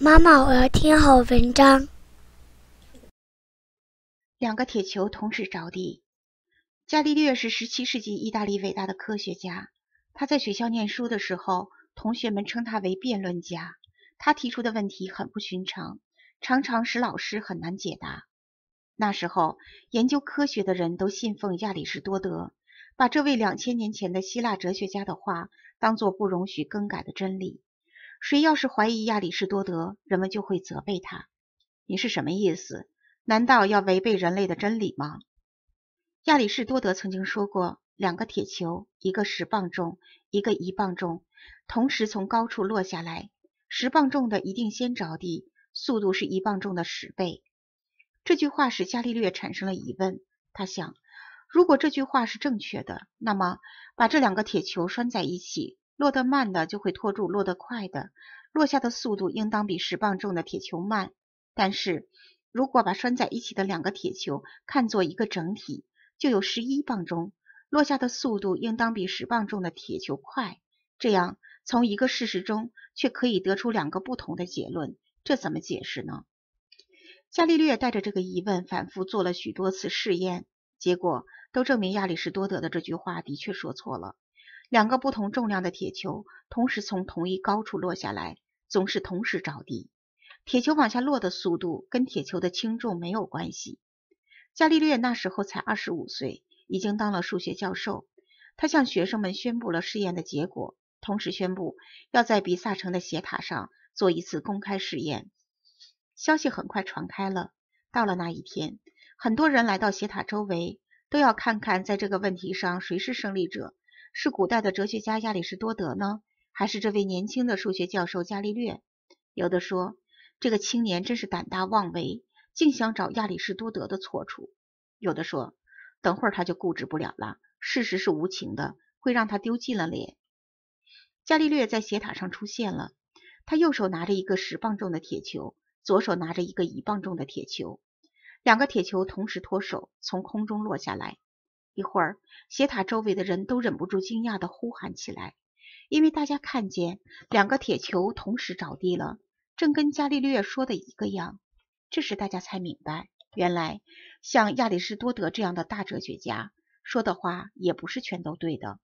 妈妈，我要听好文章。两个铁球同时着地。伽利略是十七世纪意大利伟大的科学家。他在学校念书的时候，同学们称他为辩论家。他提出的问题很不寻常，常常使老师很难解答。那时候，研究科学的人都信奉亚里士多德，把这位两千年前的希腊哲学家的话当做不容许更改的真理。谁要是怀疑亚里士多德，人们就会责备他。你是什么意思？难道要违背人类的真理吗？亚里士多德曾经说过，两个铁球，一个十磅重，一个一磅重，同时从高处落下来，十磅重的一定先着地，速度是一磅重的十倍。这句话使伽利略产生了疑问。他想，如果这句话是正确的，那么把这两个铁球拴在一起。落得慢的就会拖住落得快的，落下的速度应当比十磅重的铁球慢。但是如果把拴在一起的两个铁球看作一个整体，就有十一磅重，落下的速度应当比十磅重的铁球快。这样，从一个事实中却可以得出两个不同的结论，这怎么解释呢？伽利略带着这个疑问反复做了许多次试验，结果都证明亚里士多德的这句话的确说错了。两个不同重量的铁球同时从同一高处落下来，总是同时着地。铁球往下落的速度跟铁球的轻重没有关系。伽利略那时候才二十五岁，已经当了数学教授。他向学生们宣布了试验的结果，同时宣布要在比萨城的斜塔上做一次公开试验。消息很快传开了。到了那一天，很多人来到斜塔周围，都要看看在这个问题上谁是胜利者。是古代的哲学家亚里士多德呢，还是这位年轻的数学教授伽利略？有的说这个青年真是胆大妄为，竟想找亚里士多德的错处；有的说等会儿他就固执不了了，事实是无情的，会让他丢尽了脸。伽利略在斜塔上出现了，他右手拿着一个十磅重的铁球，左手拿着一个一磅重的铁球，两个铁球同时脱手，从空中落下来。一会儿，斜塔周围的人都忍不住惊讶地呼喊起来，因为大家看见两个铁球同时着地了，正跟伽利略说的一个样。这时大家才明白，原来像亚里士多德这样的大哲学家说的话也不是全都对的。